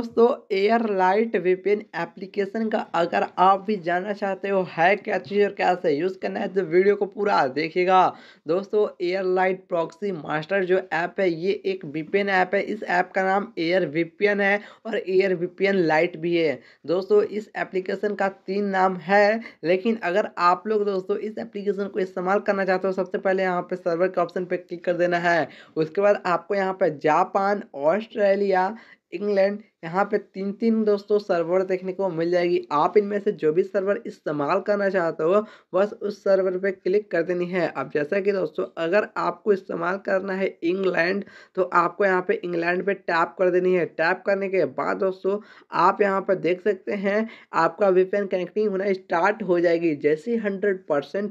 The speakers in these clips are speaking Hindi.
दोस्तों एयरलाइट विपिन एप्लीकेशन का अगर आप भी जानना चाहते हो है क्या चीज़ और कैसे यूज़ करना है तो वीडियो को पूरा देखिएगा दोस्तों एयरलाइट प्रॉक्सी मास्टर जो ऐप है ये एक विपिन ऐप है इस ऐप का नाम एयर विपिन है और एयर विपिन लाइट भी है दोस्तों इस एप्लीकेशन का तीन नाम है लेकिन अगर आप लोग दोस्तों इस एप्लीकेशन को इस्तेमाल करना चाहते हो सबसे पहले यहाँ पर सर्वर के ऑप्शन पर क्लिक कर देना है उसके बाद आपको यहाँ पर जापान ऑस्ट्रेलिया इंग्लैंड यहाँ पे तीन तीन दोस्तों सर्वर देखने को मिल जाएगी आप इनमें से जो भी सर्वर इस्तेमाल करना चाहते हो बस उस सर्वर पे क्लिक कर देनी है अब जैसा कि दोस्तों अगर आपको इस्तेमाल करना है इंग्लैंड तो आपको यहाँ पे इंग्लैंड पे टैप कर देनी है टैप करने के बाद दोस्तों आप यहाँ पर देख सकते हैं आपका वीपीएन कनेक्टिंग होना स्टार्ट हो जाएगी जैसे हंड्रेड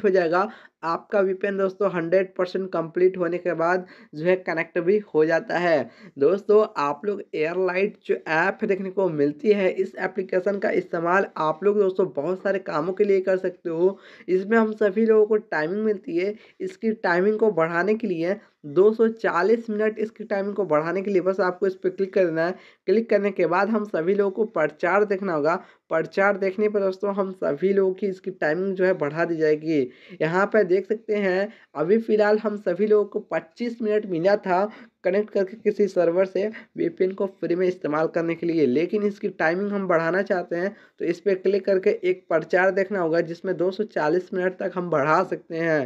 हो जाएगा आपका वीपीएन दोस्तों हंड्रेड परसेंट कम्प्लीट होने के बाद जो है कनेक्ट भी हो जाता है दोस्तों आप लोग एयरलाइट जो ऐप देखने को मिलती है इस एप्लीकेशन का इस्तेमाल आप लोग दोस्तों बहुत सारे कामों के लिए कर सकते हो इसमें हम सभी लोगों को टाइमिंग मिलती है इसकी टाइमिंग को बढ़ाने के लिए 240 मिनट इसकी टाइमिंग को बढ़ाने के लिए बस आपको इस पर क्लिक करना है क्लिक करने के बाद हम सभी लोगों को प्रचार देखना होगा प्रचार देखने पर दोस्तों हम सभी लोगों की इसकी टाइमिंग जो है बढ़ा दी जाएगी यहाँ पर देख सकते हैं अभी फ़िलहाल हम सभी लोगों को 25 मिनट मिला था कनेक्ट करके किसी सर्वर से वी को फ्री में इस्तेमाल करने के लिए लेकिन इसकी टाइमिंग हम बढ़ाना चाहते हैं तो इस पर क्लिक करके एक प्रचार देखना होगा जिसमें 240 मिनट तक हम बढ़ा सकते हैं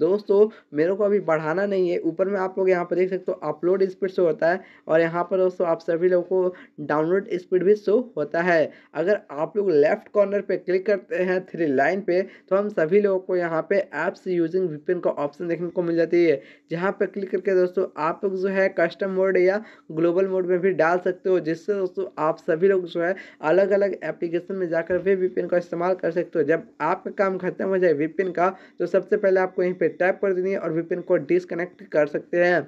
दोस्तों मेरे को अभी बढ़ाना नहीं है ऊपर में आप लोग यहाँ पर देख सकते हो अपलोड स्पीड शो होता है और यहाँ पर दोस्तों आप सभी लोगों को डाउनलोड स्पीड भी शो होता है अगर आप लोग लेफ्ट कॉर्नर पर क्लिक करते हैं थ्री लाइन पर तो हम सभी लोगों को यहाँ पर ऐप्स यूजिंग वी का ऑप्शन देखने को मिल जाती है जहाँ पर क्लिक करके दोस्तों आप लोग जो है है कस्टम मोड या ग्लोबल मोड में भी डाल सकते हो जिससे दोस्तों आप सभी लोग जो है अलग अलग एप्लीकेशन में जाकर भी वीपीएन का इस्तेमाल कर सकते हो जब आपका काम खत्म हो जाए वीपीएन का तो सबसे पहले आपको यहीं पर टैप कर देनी है और वीपीएन को डिसकनेक्ट कर सकते हैं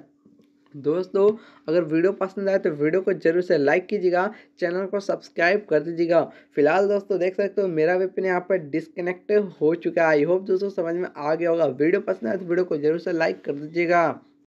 दोस्तों अगर वीडियो पसंद आए तो वीडियो को जरूर से लाइक कीजिएगा चैनल को सब्सक्राइब कर दीजिएगा फिलहाल दोस्तों देख सकते हो मेरा वेपन यहाँ पर डिसकनेक्ट हो चुका है आई होप दोस्तों समझ में आ गया होगा वीडियो पसंद आए तो वीडियो को जरूर से लाइक कर दीजिएगा